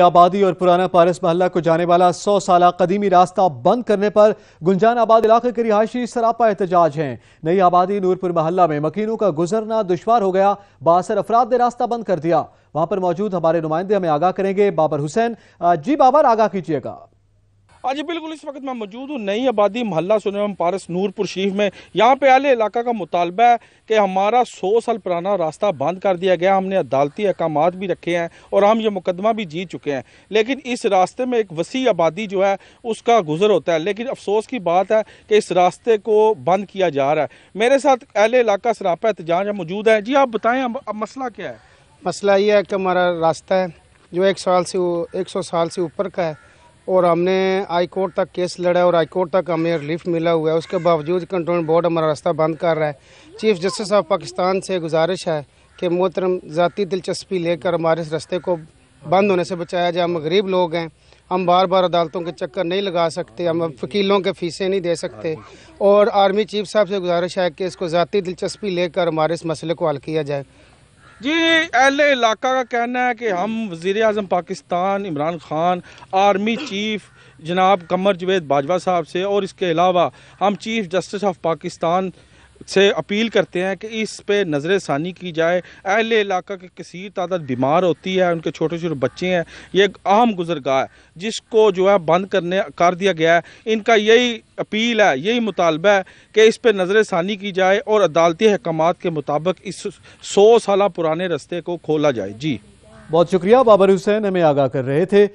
آبادی اور پرانا پارس محلہ کو جانے والا سو سالہ قدیمی راستہ بند کرنے پر گنجان آباد علاقے کے رہائشی سراپا احتجاج ہیں نئی آبادی نورپور محلہ میں مکینوں کا گزرنا دشوار ہو گیا باثر افراد نے راستہ بند کر دیا وہاں پر موجود ہمارے نمائندے ہمیں آگاہ کریں گے بابر حسین جی بابر آگاہ کیجیے گا آج بالکل اس وقت میں موجود ہوں نئی آبادی محلہ ہم پارس نور پور شیف میں یہاں پہ اہل علاقہ کا مطالبہ ہے کہ ہمارا سو سال پرانا راستہ بند کر دیا گیا ہم نے عدالتی احکامات بھی رکھے ہیں اور ہم یہ مقدمہ بھی جیت چکے ہیں لیکن اس راستے میں ایک وسیع آبادی جو ہے اس کا گزر ہوتا ہے لیکن افسوس کی بات ہے کہ اس راستے کو بند کیا جا رہا ہے میرے ساتھ اہل علاقہ سراپہ احتجاج موجود ہے جی آپ بتائیں اب مسئلہ کیا ہے مسئلہ یہ ہے کہ ہمارا راستہ ہے جو ایک سال سے ایک سو سال سے اوپر کا ہے اور ہم نے آئی کورٹ تک کیس لڑا ہے اور آئی کورٹ تک ہمیں ریلیف ملا ہوا ہے اس کے باوجود کنٹرول بورڈ ہمارا راستہ بند کر رہا ہے چیف جسٹس آف پاکستان سے گزارش ہے کہ محترم ذاتی دلچسپی لے کر ہمارے اس رستے کو بند ہونے سے بچایا جائے ہم غریب لوگ ہیں ہم بار بار عدالتوں کے چکر نہیں لگا سکتے ہم فکیلوں کے فیسیں نہیں دے سکتے اور آرمی چیف صاحب سے گزارش ہے کہ اس کو ذاتی دلچسپی لے کر ہمارے اس مسئلے کو حل کیا جائے جی اہل علاقہ کا کہنا ہے کہ ہم وزیر اعظم پاکستان عمران خان آرمی چیف جناب قمر جوید باجوہ صاحب سے اور اس کے علاوہ ہم چیف جسٹس آف پاکستان سے اپیل کرتے ہیں کہ اس پہ نظر ثانی کی جائے اہل علاقہ کے کثیر تعداد بیمار ہوتی ہے ان کے چھوٹے چھوٹے بچے ہیں یہ ایک عام گزرگاہ ہے جس کو جو ہے بند کرنے کر دیا گیا ہے ان کا یہی اپیل ہے یہی مطالبہ ہے کہ اس پہ نظر ثانی کی جائے اور عدالتی حکامات کے مطابق اس سو سالہ پرانے رستے کو کھولا جائے جی بہت شکریہ بابر حسین ہمیں آگاہ کر رہے تھے